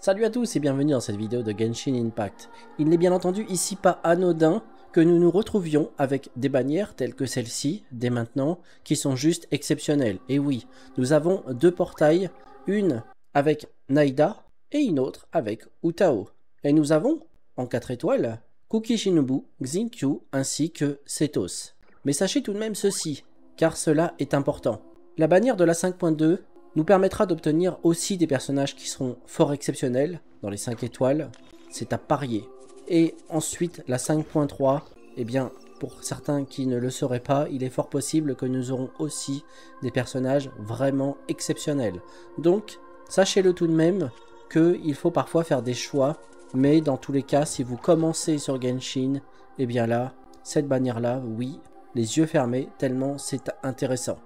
Salut à tous et bienvenue dans cette vidéo de Genshin Impact. Il n'est bien entendu ici pas anodin que nous nous retrouvions avec des bannières telles que celle-ci, dès maintenant, qui sont juste exceptionnelles. Et oui, nous avons deux portails, une avec Naida et une autre avec Utao. Et nous avons, en 4 étoiles, Kuki Shinobu, Xinkyu ainsi que Setos. Mais sachez tout de même ceci, car cela est important. La bannière de la 5.2 nous permettra d'obtenir aussi des personnages qui seront fort exceptionnels dans les 5 étoiles, c'est à parier. Et ensuite, la 5.3, eh bien, pour certains qui ne le sauraient pas, il est fort possible que nous aurons aussi des personnages vraiment exceptionnels. Donc, sachez-le tout de même qu'il faut parfois faire des choix, mais dans tous les cas, si vous commencez sur Genshin, eh bien là, cette bannière-là, oui, les yeux fermés, tellement c'est intéressant.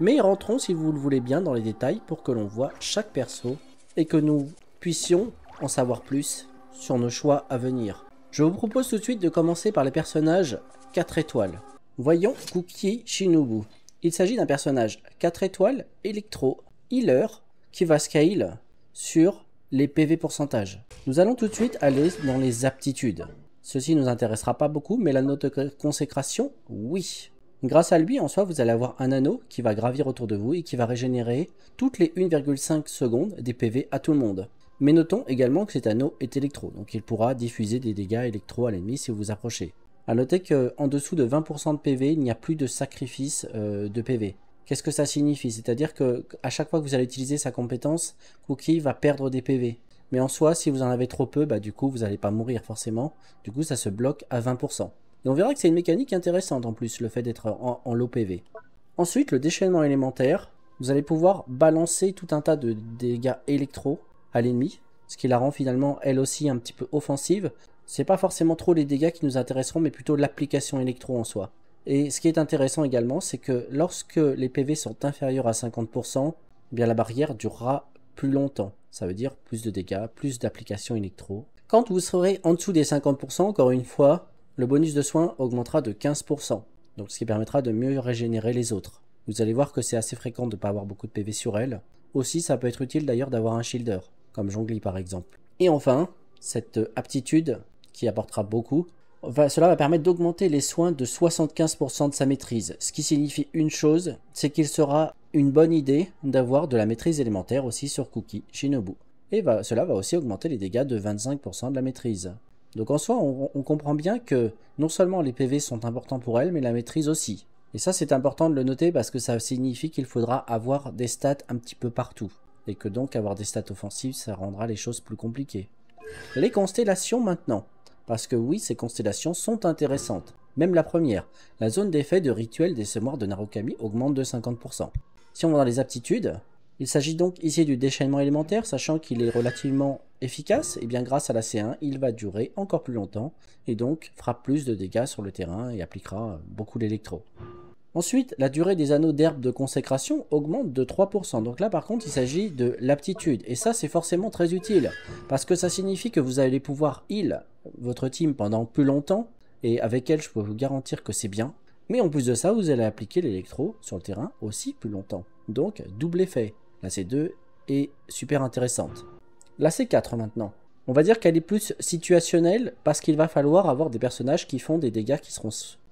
Mais rentrons, si vous le voulez bien, dans les détails pour que l'on voit chaque perso et que nous puissions en savoir plus sur nos choix à venir. Je vous propose tout de suite de commencer par les personnages 4 étoiles. Voyons Kuki Shinobu. Il s'agit d'un personnage 4 étoiles, électro, healer, qui va scale sur les PV pourcentage. Nous allons tout de suite aller dans les aptitudes. Ceci ne nous intéressera pas beaucoup, mais la note consécration, oui. Grâce à lui, en soi, vous allez avoir un anneau qui va gravir autour de vous et qui va régénérer toutes les 1,5 secondes des PV à tout le monde. Mais notons également que cet anneau est électro, donc il pourra diffuser des dégâts électro à l'ennemi si vous vous approchez. A noter qu'en dessous de 20% de PV, il n'y a plus de sacrifice euh, de PV. Qu'est-ce que ça signifie C'est-à-dire qu'à chaque fois que vous allez utiliser sa compétence, Cookie va perdre des PV. Mais en soi, si vous en avez trop peu, bah, du coup, vous n'allez pas mourir forcément. Du coup, ça se bloque à 20%. Et on verra que c'est une mécanique intéressante en plus, le fait d'être en, low PV. Ensuite, le déchaînement élémentaire. Vous allez pouvoir balancer tout un tas de dégâts électro à l'ennemi, ce qui la rend finalement elle aussi un petit peu offensive. C'est pas forcément trop les dégâts qui nous intéresseront, mais plutôt l'application électro en soi. Et ce qui est intéressant également, c'est que lorsque les PV sont inférieurs à 50%, eh bien la barrière durera plus longtemps. Ça veut dire plus de dégâts, plus d'applications électro. Quand vous serez en dessous des 50%, encore une fois, le bonus de soins augmentera de 15%, donc ce qui permettra de mieux régénérer les autres. Vous allez voir que c'est assez fréquent de ne pas avoir beaucoup de PV sur elle. Aussi, ça peut être utile d'ailleurs d'avoir un shielder, comme Jongli par exemple. Et enfin, cette aptitude, qui apportera beaucoup, cela va permettre d'augmenter les soins de 75% de sa maîtrise. Ce qui signifie une chose, c'est qu'il sera une bonne idée d'avoir de la maîtrise élémentaire aussi sur Cookie Shinobu. Et cela va aussi augmenter les dégâts de 25% de la maîtrise. Donc en soi, on, comprend bien que non seulement les PV sont importants pour elle, mais la maîtrise aussi. Et ça, c'est important de le noter parce que ça signifie qu'il faudra avoir des stats un petit peu partout. Et que donc avoir des stats offensives, ça rendra les choses plus compliquées. Les constellations maintenant. Parce que oui, ces constellations sont intéressantes. Même la première, la zone d'effet de rituel des semoirs de Narukami augmente de 50%. Si on va dans les aptitudes, il s'agit donc ici du déchaînement élémentaire, sachant qu'il est relativement efficace, et bien grâce à la C1, il va durer encore plus longtemps, et donc fera plus de dégâts sur le terrain et appliquera beaucoup l'électro. Ensuite, la durée des anneaux d'herbe de consécration augmente de 3%. Donc là, par contre, il s'agit de l'aptitude. Et ça, c'est forcément très utile. Parce que ça signifie que vous allez pouvoir heal votre team pendant plus longtemps. Et avec elle, je peux vous garantir que c'est bien. Mais en plus de ça, vous allez appliquer l'électro sur le terrain aussi plus longtemps. Donc, double effet. La C2 est super intéressante. La C4 maintenant. On va dire qu'elle est plus situationnelle parce qu'il va falloir avoir des personnages qui font des dégâts qui seront...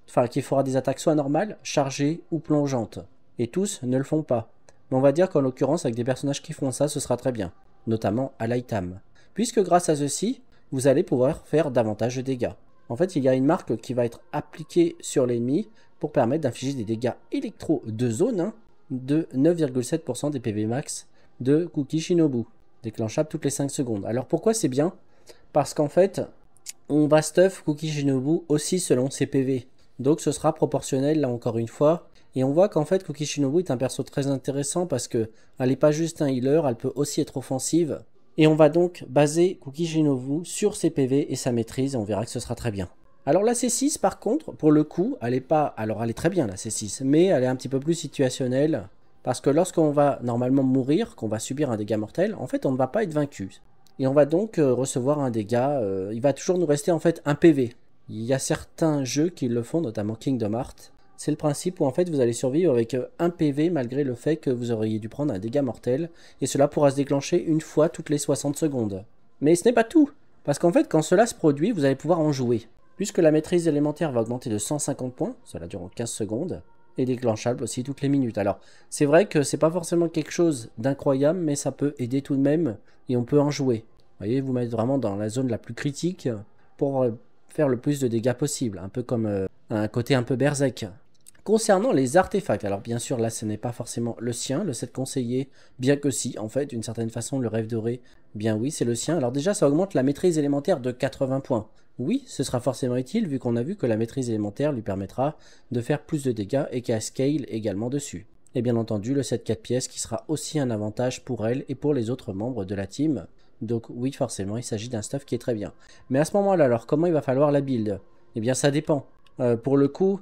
Enfin, qui fera des attaques soit normales, chargées ou plongeantes. Et tous ne le font pas. Mais on va dire qu'en l'occurrence, avec des personnages qui font ça, ce sera très bien. Notamment à l'item. Puisque grâce à ceci, vous allez pouvoir faire davantage de dégâts. En fait, il y a une marque qui va être appliquée sur l'ennemi pour permettre d'infliger des dégâts électro de zone, hein, de 9,7% des PV max de Cookie Shinobu, déclenchable toutes les 5 secondes. Alors pourquoi c'est bien Parce qu'en fait, on va stuff Cookie Shinobu aussi selon ses PV. Donc ce sera proportionnel là encore une fois. Et on voit qu'en fait Cookie Shinobu est un perso très intéressant parce que elle n'est pas juste un healer, elle peut aussi être offensive. Et on va donc baser Cookie Shinobu sur ses PV et sa maîtrise et on verra que ce sera très bien. Alors la C6 par contre, pour le coup, elle est pas... Alors elle est très bien la C6, mais elle est un petit peu plus situationnelle. Parce que lorsqu'on va normalement mourir, qu'on va subir un dégât mortel, en fait on ne va pas être vaincu. Et on va donc euh, recevoir un dégât, euh, il va toujours nous rester en fait un PV. Il y a certains jeux qui le font, notamment Kingdom Hearts. C'est le principe où en fait vous allez survivre avec euh, un PV malgré le fait que vous auriez dû prendre un dégât mortel. Et cela pourra se déclencher une fois toutes les 60 secondes. Mais ce n'est pas tout, parce qu'en fait quand cela se produit, vous allez pouvoir en jouer. Puisque la maîtrise élémentaire va augmenter de 150 points, cela dure 15 secondes, et déclenchable aussi toutes les minutes. Alors, c'est vrai que c'est pas forcément quelque chose d'incroyable, mais ça peut aider tout de même, et on peut en jouer. Vous voyez, vous mettez vraiment dans la zone la plus critique pour euh, faire le plus de dégâts possible, un peu comme euh, un côté un peu berserk. Concernant les artefacts, alors bien sûr là ce n'est pas forcément le sien, le 7 conseillé, bien que si, en fait d'une certaine façon le rêve doré, bien oui c'est le sien. Alors déjà ça augmente la maîtrise élémentaire de 80 points, oui, ce sera forcément utile vu qu'on a vu que la maîtrise élémentaire lui permettra de faire plus de dégâts et qu'elle scale également dessus. Et bien entendu le 7 4 pièces qui sera aussi un avantage pour elle et pour les autres membres de la team. Donc oui forcément il s'agit d'un stuff qui est très bien. Mais à ce moment là alors comment il va falloir la build Eh bien ça dépend. Euh, pour le coup,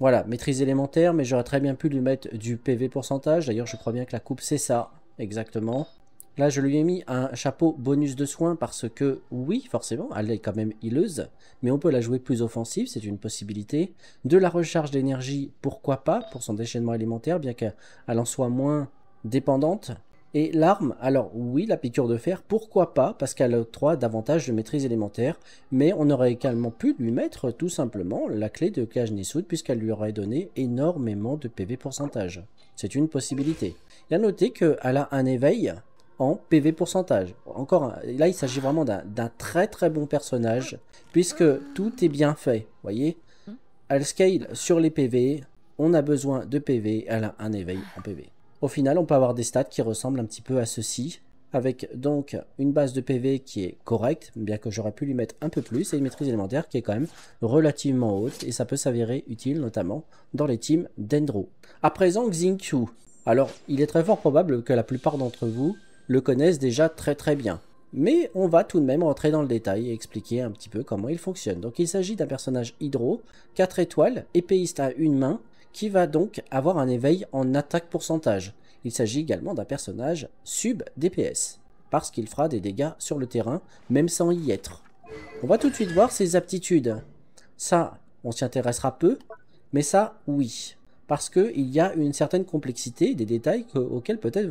voilà, maîtrise élémentaire, mais j'aurais très bien pu lui mettre du PV pourcentage. D'ailleurs, je crois bien que la coupe, c'est ça, exactement. Là, je lui ai mis un chapeau bonus de soins parce que, oui, forcément, elle est quand même hileuse, mais on peut la jouer plus offensive, c'est une possibilité. De la recharge d'énergie, pourquoi pas, pour son déchaînement élémentaire, bien qu'elle en soit moins dépendante. Et l'arme, alors oui, la piqûre de fer, pourquoi pas, parce qu'elle octroie davantage de maîtrise élémentaire, mais on aurait également pu lui mettre tout simplement la clé de cage Nissoud, puisqu'elle lui aurait donné énormément de PV pourcentage. C'est une possibilité. Et à noter qu'elle a un éveil, en PV pourcentage. Encore, là, il s'agit vraiment d'un très très bon personnage, puisque tout est bien fait, voyez mm. Elle scale sur les PV, on a besoin de PV, elle a un éveil en PV. Au final, on peut avoir des stats qui ressemblent un petit peu à ceci, avec donc une base de PV qui est correcte, bien que j'aurais pu lui mettre un peu plus, et une maîtrise élémentaire qui est quand même relativement haute, et ça peut s'avérer utile notamment dans les teams d'Endro. À présent, Xingqiu. Alors, il est très fort probable que la plupart d'entre vous le connaissent déjà très très bien. Mais on va tout de même rentrer dans le détail et expliquer un petit peu comment il fonctionne. Donc il s'agit d'un personnage hydro, 4 étoiles, épéiste à une main, qui va donc avoir un éveil en attaque pourcentage. Il s'agit également d'un personnage sub DPS, parce qu'il fera des dégâts sur le terrain, même sans y être. On va tout de suite voir ses aptitudes. Ça, on s'y intéressera peu, mais ça, oui parce qu'il y a une certaine complexité, des détails auxquels peut-être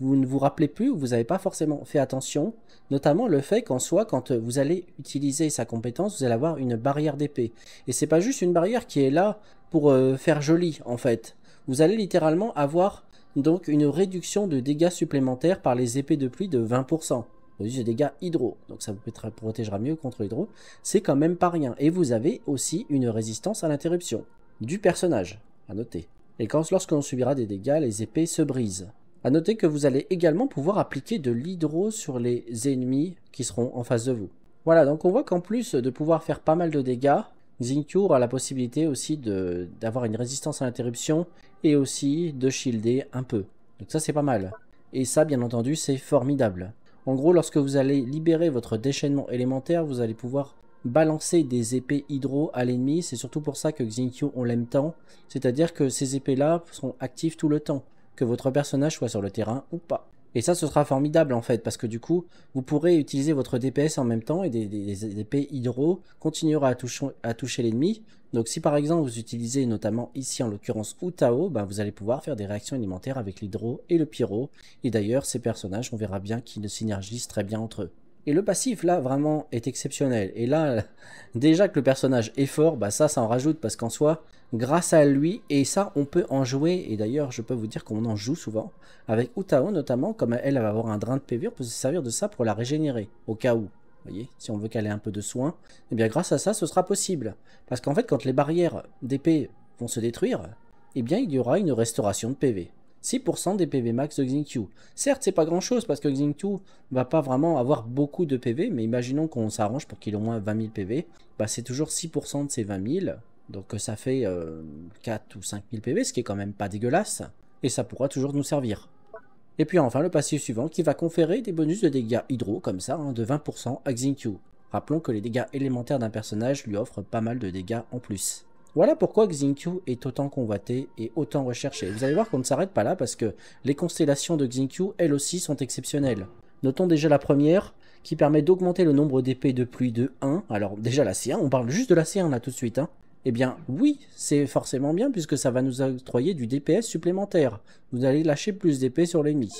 vous, ne vous rappelez plus ou vous n'avez pas forcément fait attention, notamment le fait qu'en soi, quand vous allez utiliser sa compétence, vous allez avoir une barrière d'épée. Et c'est pas juste une barrière qui est là pour euh, faire joli, en fait. Vous allez littéralement avoir donc une réduction de dégâts supplémentaires par les épées de pluie de 20% des dégâts hydro. Donc ça vous protégera mieux contre l'hydro. C'est quand même pas rien. Et vous avez aussi une résistance à l'interruption du personnage à noter. Et quand lorsqu'on subira des dégâts, les épées se brisent. À noter que vous allez également pouvoir appliquer de l'hydro sur les ennemis qui seront en face de vous. Voilà, donc on voit qu'en plus de pouvoir faire pas mal de dégâts, Zinkur a la possibilité aussi d'avoir une résistance à l'interruption et aussi de shielder un peu. Donc ça c'est pas mal. Et ça bien entendu c'est formidable. En gros lorsque vous allez libérer votre déchaînement élémentaire, vous allez pouvoir balancer des épées hydro à l'ennemi. C'est surtout pour ça que Xingqiu on l'aime tant. C'est-à-dire que ces épées-là seront actives tout le temps, que votre personnage soit sur le terrain ou pas. Et ça, ce sera formidable en fait, parce que du coup, vous pourrez utiliser votre DPS en même temps et des, épées hydro continuera à toucher, l'ennemi. Donc si par exemple vous utilisez notamment ici en l'occurrence Utao, ben, vous allez pouvoir faire des réactions alimentaires avec l'hydro et le pyro. Et d'ailleurs, ces personnages, on verra bien qu'ils synergisent très bien entre eux. Et le passif, là, vraiment, est exceptionnel. Et là, déjà que le personnage est fort, bah ça, ça en rajoute, parce qu'en soi, grâce à lui, et ça, on peut en jouer, et d'ailleurs, je peux vous dire qu'on en joue souvent, avec Utao notamment, comme elle, va avoir un drain de PV, on peut se servir de ça pour la régénérer, au cas où. Vous voyez, si on veut qu'elle ait un peu de soin, et eh bien grâce à ça, ce sera possible. Parce qu'en fait, quand les barrières d'épée vont se détruire, eh bien, il y aura une restauration de PV. 6% des PV max de Xingqiu. Certes, c'est pas grand chose parce que Xingqiu va pas vraiment avoir beaucoup de PV, mais imaginons qu'on s'arrange pour qu'il ait au moins 20 000 PV, bah c'est toujours 6% de ces 20 000, donc ça fait 4 euh, ou 5 000 PV, ce qui est quand même pas dégueulasse, et ça pourra toujours nous servir. Et puis enfin le passif suivant qui va conférer des bonus de dégâts hydro comme ça hein, de 20% à Xingqiu. Rappelons que les dégâts élémentaires d'un personnage lui offrent pas mal de dégâts en plus. Voilà pourquoi Xingqiu est autant convoité et autant recherché. Vous allez voir qu'on ne s'arrête pas là parce que les constellations de Xingqiu elles aussi, sont exceptionnelles. Notons déjà la première qui permet d'augmenter le nombre d'épées de pluie de 1. Alors déjà la C1, on parle juste de la C1 là tout de suite. Hein. Eh bien oui, c'est forcément bien puisque ça va nous octroyer du DPS supplémentaire. Vous allez lâcher plus d'épées sur l'ennemi.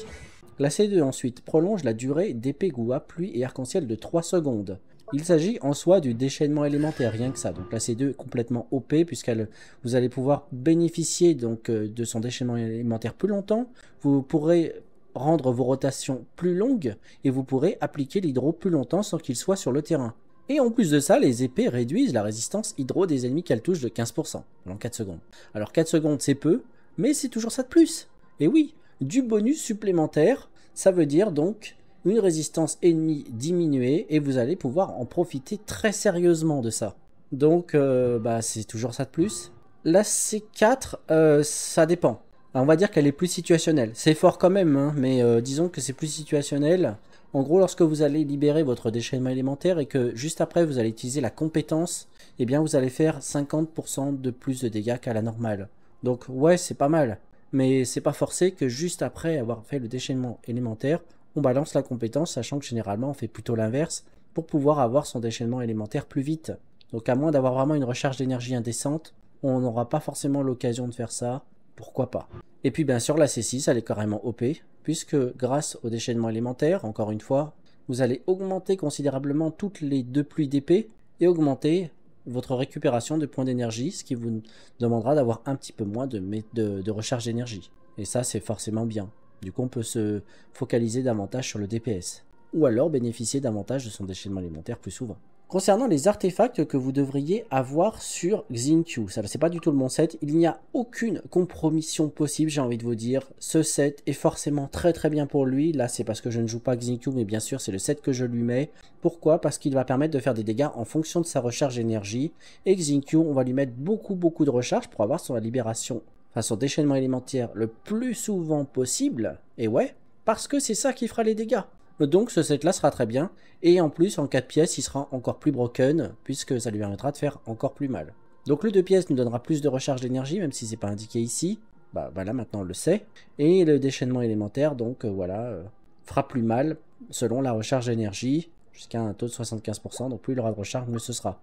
La C2 ensuite prolonge la durée d'épée à pluie et arc-en-ciel de 3 secondes. Il s'agit en soi du déchaînement élémentaire, rien que ça. Donc la c deux complètement OP puisqu'elle vous allez pouvoir bénéficier donc euh, de son déchaînement élémentaire plus longtemps. Vous pourrez rendre vos rotations plus longues et vous pourrez appliquer l'hydro plus longtemps sans qu'il soit sur le terrain. Et en plus de ça, les épées réduisent la résistance hydro des ennemis qu'elles touchent de 15% pendant 4 secondes. Alors 4 secondes c'est peu, mais c'est toujours ça de plus. Et oui, du bonus supplémentaire, ça veut dire donc une résistance ennemie diminuée et vous allez pouvoir en profiter très sérieusement de ça. Donc euh, bah, c'est toujours ça de plus. La C4, euh, ça dépend. on va dire qu'elle est plus situationnelle. C'est fort quand même, hein, mais euh, disons que c'est plus situationnel. En gros, lorsque vous allez libérer votre déchaînement élémentaire et que juste après vous allez utiliser la compétence, eh bien vous allez faire 50% de plus de dégâts qu'à la normale. Donc ouais, c'est pas mal. Mais c'est pas forcé que juste après avoir fait le déchaînement élémentaire, on balance la compétence, sachant que généralement on fait plutôt l'inverse pour pouvoir avoir son déchaînement élémentaire plus vite. Donc à moins d'avoir vraiment une recharge d'énergie indécente, on n'aura pas forcément l'occasion de faire ça, pourquoi pas. Et puis bien sûr la C6 elle est carrément OP, puisque grâce au déchaînement élémentaire, encore une fois, vous allez augmenter considérablement toutes les deux pluies d'épée et augmenter votre récupération de points d'énergie, ce qui vous demandera d'avoir un petit peu moins de, de recharge d'énergie. Et ça c'est forcément bien. Du coup, on peut se focaliser davantage sur le DPS, ou alors bénéficier davantage de son déchaînement alimentaire plus souvent. Concernant les artefacts que vous devriez avoir sur Xinqiu, ça c'est pas du tout le bon set, il n'y a aucune compromission possible, j'ai envie de vous dire. Ce set est forcément très très bien pour lui, là c'est parce que je ne joue pas Xinqiu, mais bien sûr c'est le set que je lui mets. Pourquoi Parce qu'il va permettre de faire des dégâts en fonction de sa recharge énergie, et Xinqiu, on va lui mettre beaucoup beaucoup de recharge pour avoir son libération façon son déchaînement élémentaire le plus souvent possible, et ouais, parce que c'est ça qui fera les dégâts. Donc ce set là sera très bien, et en plus en 4 pièces il sera encore plus broken, puisque ça lui permettra de faire encore plus mal. Donc le 2 pièces nous donnera plus de recharge d'énergie, même si c'est pas indiqué ici, bah, voilà là maintenant on le sait, et le déchaînement élémentaire donc euh, voilà, euh, fera plus mal selon la recharge d'énergie, jusqu'à un taux de 75%, donc plus il aura de recharge mieux ce sera.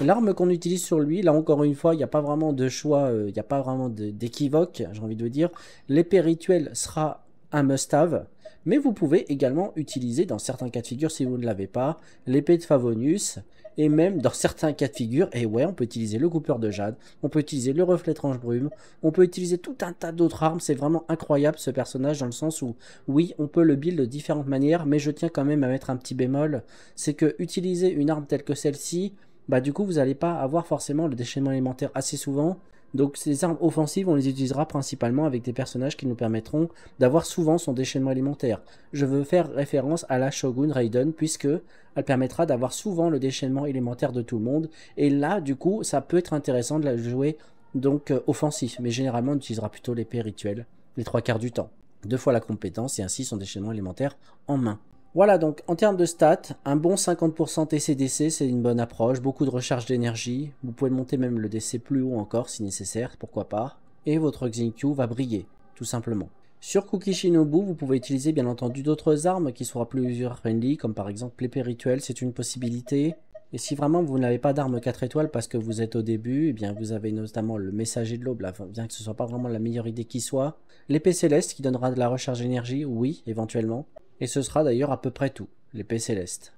L'arme qu'on utilise sur lui, là encore une fois, il n'y a pas vraiment de choix, euh, il n'y a pas vraiment d'équivoque, j'ai envie de dire. L'épée rituelle sera un must-have, mais vous pouvez également utiliser, dans certains cas de figure, si vous ne l'avez pas, l'épée de Favonius, et même dans certains cas de figure, et ouais, on peut utiliser le coupeur de jade, on peut utiliser le reflet tranche-brume, on peut utiliser tout un tas d'autres armes, c'est vraiment incroyable ce personnage dans le sens où, oui, on peut le build de différentes manières, mais je tiens quand même à mettre un petit bémol, c'est que utiliser une arme telle que celle-ci, bah du coup vous n'allez pas avoir forcément le déchaînement élémentaire assez souvent. Donc ces armes offensives, on les utilisera principalement avec des personnages qui nous permettront d'avoir souvent son déchaînement élémentaire. Je veux faire référence à la Shogun Raiden puisque elle permettra d'avoir souvent le déchaînement élémentaire de tout le monde. Et là, du coup, ça peut être intéressant de la jouer donc euh, offensif, mais généralement on utilisera plutôt l'épée rituelle les trois quarts du temps. Deux fois la compétence et ainsi son déchaînement élémentaire en main. Voilà donc en termes de stats, un bon 50% TCDC c'est une bonne approche, beaucoup de recharge d'énergie, vous pouvez monter même le DC plus haut encore si nécessaire, pourquoi pas, et votre Xingqiu va briller, tout simplement. Sur Kukishinobu, vous pouvez utiliser bien entendu d'autres armes qui soient plus user-friendly, comme par exemple l'épée rituelle, c'est une possibilité. Et si vraiment vous n'avez pas d'arme 4 étoiles parce que vous êtes au début, et eh bien vous avez notamment le messager de l'aube, bien que ce soit pas vraiment la meilleure idée qui soit. L'épée céleste qui donnera de la recharge d'énergie, oui, éventuellement et ce sera d'ailleurs à peu près tout, l'épée céleste.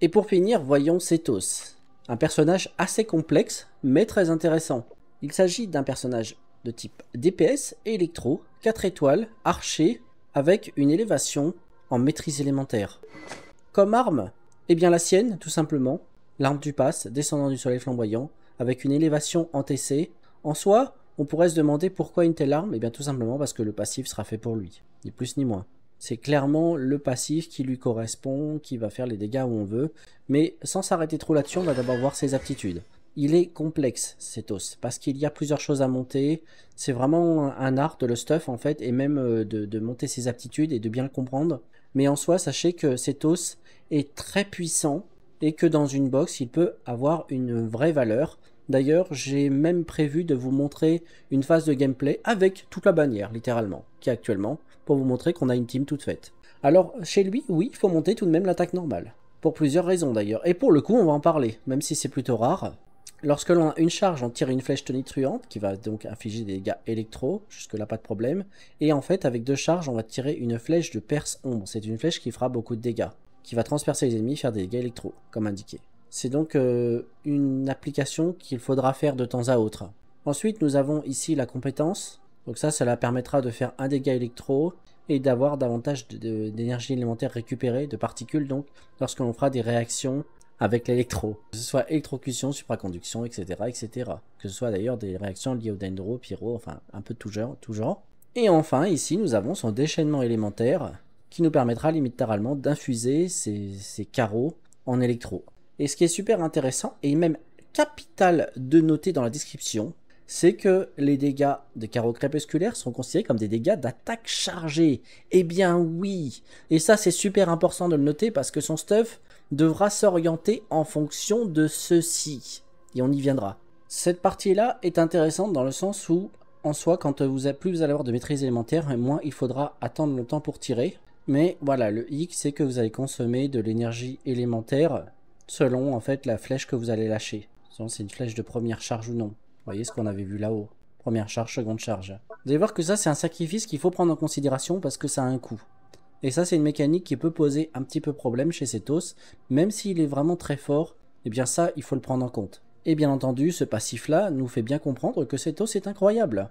Et pour finir, voyons Cetos, un personnage assez complexe, mais très intéressant. Il s'agit d'un personnage de type DPS et électro, 4 étoiles, archer, avec une élévation en maîtrise élémentaire. Comme arme Eh bien la sienne, tout simplement, l'arme du pass, descendant du soleil flamboyant, avec une élévation en TC. En soi, on pourrait se demander pourquoi une telle arme Eh bien tout simplement parce que le passif sera fait pour lui, ni plus ni moins. C'est clairement le passif qui lui correspond, qui va faire les dégâts où on veut. Mais sans s'arrêter trop là-dessus, on va d'abord voir ses aptitudes. Il est complexe, cet os, parce qu'il y a plusieurs choses à monter. C'est vraiment un art de le stuff, en fait, et même euh, de, monter ses aptitudes et de bien le comprendre. Mais en soi, sachez que cet os est très puissant et que dans une box, il peut avoir une vraie valeur. D'ailleurs, j'ai même prévu de vous montrer une phase de gameplay avec toute la bannière, littéralement, qui est actuellement, pour vous montrer qu'on a une team toute faite. Alors, chez lui, oui, il faut monter tout de même l'attaque normale. Pour plusieurs raisons d'ailleurs. Et pour le coup, on va en parler, même si c'est plutôt rare. Lorsque l'on a une charge, on tire une flèche tonitruante qui va donc infliger des dégâts électro, jusque-là pas de problème. Et en fait, avec deux charges, on va tirer une flèche de perce ombre. C'est une flèche qui fera beaucoup de dégâts, qui va transpercer les ennemis et faire des dégâts électro, comme indiqué. C'est donc euh, une application qu'il faudra faire de temps à autre. Ensuite, nous avons ici la compétence. Donc ça, cela permettra de faire un dégât électro et d'avoir davantage d'énergie élémentaire récupérée, de particules donc, lorsque l'on fera des réactions avec l'électro. Que ce soit électrocution, supraconduction, etc. etc. Que ce soit d'ailleurs des réactions liées au dendro, pyro, enfin un peu tout genre, Et enfin, ici, nous avons son déchaînement élémentaire qui nous permettra littéralement d'infuser ces carreaux en électro. Et ce qui est super intéressant, et même capital de noter dans la description, c'est que les dégâts de carreaux crépusculaires sont considérés comme des dégâts d'attaque chargée. Eh bien oui Et ça c'est super important de le noter parce que son stuff devra s'orienter en fonction de ceci. Et on y viendra. Cette partie-là est intéressante dans le sens où, en soi, quand vous avez, plus vous allez avoir de maîtrise élémentaire, moins il faudra attendre le temps pour tirer. Mais voilà, le hic, c'est que vous allez consommer de l'énergie élémentaire selon en fait la flèche que vous allez lâcher. Selon c'est une flèche de première charge ou non. Vous voyez ce qu'on avait vu là-haut. Première charge, seconde charge. Vous allez voir que ça, c'est un sacrifice qu'il faut prendre en considération parce que ça a un coût. Et ça, c'est une mécanique qui peut poser un petit peu problème chez os, Même s'il est vraiment très fort, eh bien ça, il faut le prendre en compte. Et bien entendu, ce passif-là nous fait bien comprendre que cet os est incroyable.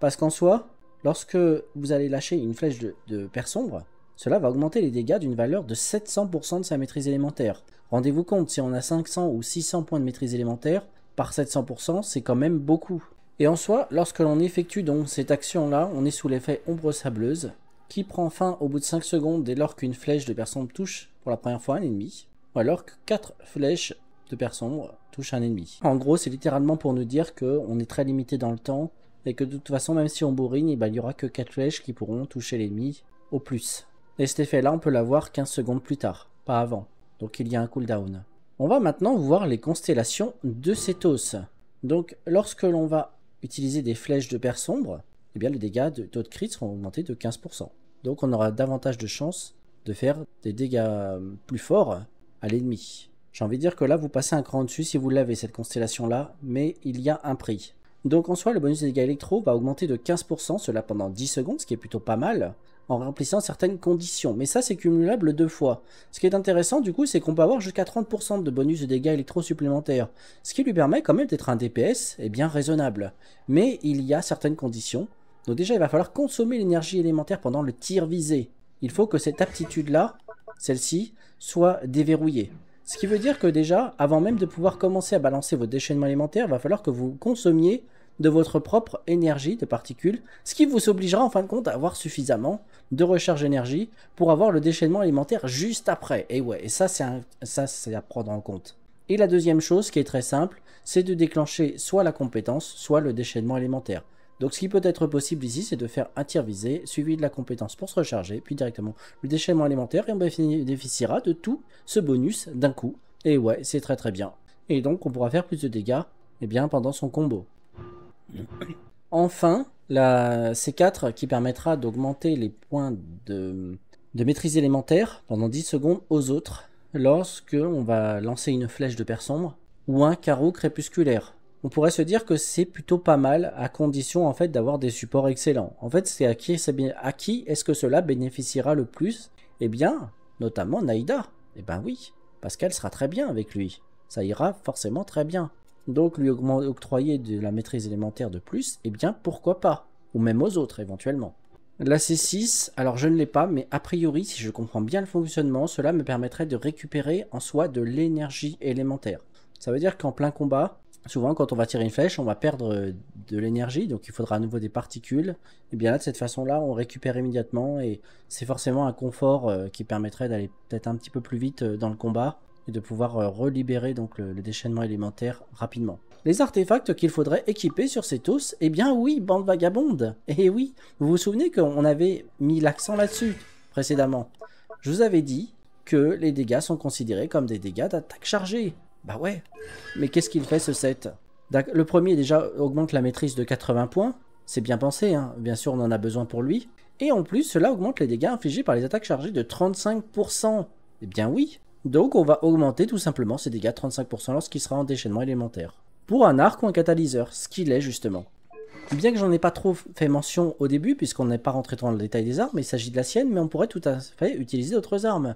Parce qu'en soi, lorsque vous allez lâcher une flèche de, de sombre, cela va augmenter les dégâts d'une valeur de 700% de sa maîtrise élémentaire. Rendez-vous compte, si on a 500 ou 600 points de maîtrise élémentaire, par 700%, c'est quand même beaucoup. Et en soi, lorsque l'on effectue donc cette action-là, on est sous l'effet ombre sableuse, qui prend fin au bout de 5 secondes dès lors qu'une flèche de personne touche pour la première fois un ennemi, ou alors que 4 flèches de sombre touchent un ennemi. En gros, c'est littéralement pour nous dire qu'on est très limité dans le temps, et que de toute façon, même si on bourrine, eh ben, il n'y aura que 4 flèches qui pourront toucher l'ennemi au plus. Et cet effet-là, on peut l'avoir 15 secondes plus tard, pas avant. Donc il y a un cooldown. On va maintenant voir les constellations de Cetos. Donc lorsque l'on va utiliser des flèches de paire sombre, eh bien les dégâts de taux de crit seront augmentés de 15%. Donc on aura davantage de chances de faire des dégâts euh, plus forts à l'ennemi. J'ai envie de dire que là vous passez un cran dessus si vous l'avez cette constellation là, mais il y a un prix. Donc en soi le bonus des dégâts électro va augmenter de 15%, cela pendant 10 secondes, ce qui est plutôt pas mal en remplissant certaines conditions. Mais ça, c'est cumulable deux fois. Ce qui est intéressant, du coup, c'est qu'on peut avoir jusqu'à 30% de bonus de dégâts électro supplémentaires, ce qui lui permet quand même d'être un DPS et eh bien raisonnable. Mais il y a certaines conditions. Donc déjà, il va falloir consommer l'énergie élémentaire pendant le tir visé. Il faut que cette aptitude-là, celle-ci, soit déverrouillée. Ce qui veut dire que déjà, avant même de pouvoir commencer à balancer vos déchaînements élémentaires, il va falloir que vous consommiez de votre propre énergie de particules, ce qui vous obligera en fin de compte à avoir suffisamment de recharge énergie pour avoir le déchaînement alimentaire juste après. Et ouais, et ça c'est ça c'est à prendre en compte. Et la deuxième chose qui est très simple, c'est de déclencher soit la compétence, soit le déchaînement alimentaire. Donc ce qui peut être possible ici, c'est de faire un tir visé, suivi de la compétence pour se recharger, puis directement le déchaînement alimentaire, et on bénéficiera de tout ce bonus d'un coup. Et ouais, c'est très très bien. Et donc on pourra faire plus de dégâts eh bien, pendant son combo. Enfin, la C4 qui permettra d'augmenter les points de, de maîtrise élémentaire pendant 10 secondes aux autres lorsque on va lancer une flèche de père sombre ou un carreau crépusculaire. On pourrait se dire que c'est plutôt pas mal à condition en fait d'avoir des supports excellents. En fait, c'est à qui, à qui est-ce que cela bénéficiera le plus Eh bien, notamment Naïda. Eh ben oui, parce qu'elle sera très bien avec lui. Ça ira forcément très bien donc lui octroyer de la maîtrise élémentaire de plus, eh bien pourquoi pas Ou même aux autres éventuellement. La C6, alors je ne l'ai pas, mais a priori, si je comprends bien le fonctionnement, cela me permettrait de récupérer en soi de l'énergie élémentaire. Ça veut dire qu'en plein combat, souvent quand on va tirer une flèche, on va perdre euh, de l'énergie, donc il faudra à nouveau des particules. Et eh bien là, de cette façon-là, on récupère immédiatement et c'est forcément un confort euh, qui permettrait d'aller peut-être un petit peu plus vite euh, dans le combat et de pouvoir euh, relibérer donc le, déchaînement élémentaire rapidement. Les artefacts qu'il faudrait équiper sur ces tous, eh bien oui, bande vagabonde Eh oui Vous vous souvenez qu'on avait mis l'accent là-dessus précédemment Je vous avais dit que les dégâts sont considérés comme des dégâts d'attaque chargée. Bah ouais Mais qu'est-ce qu'il fait ce set Le premier déjà augmente la maîtrise de 80 points, c'est bien pensé, hein. bien sûr on en a besoin pour lui. Et en plus, cela augmente les dégâts infligés par les attaques chargées de 35%. Eh bien oui donc on va augmenter tout simplement ses dégâts de 35% lorsqu'il sera en déchaînement élémentaire. Pour un arc ou un catalyseur, ce qu'il est justement. Bien que j'en ai pas trop fait mention au début, puisqu'on n'est pas rentré dans le détail des armes, il s'agit de la sienne, mais on pourrait tout à fait utiliser d'autres armes.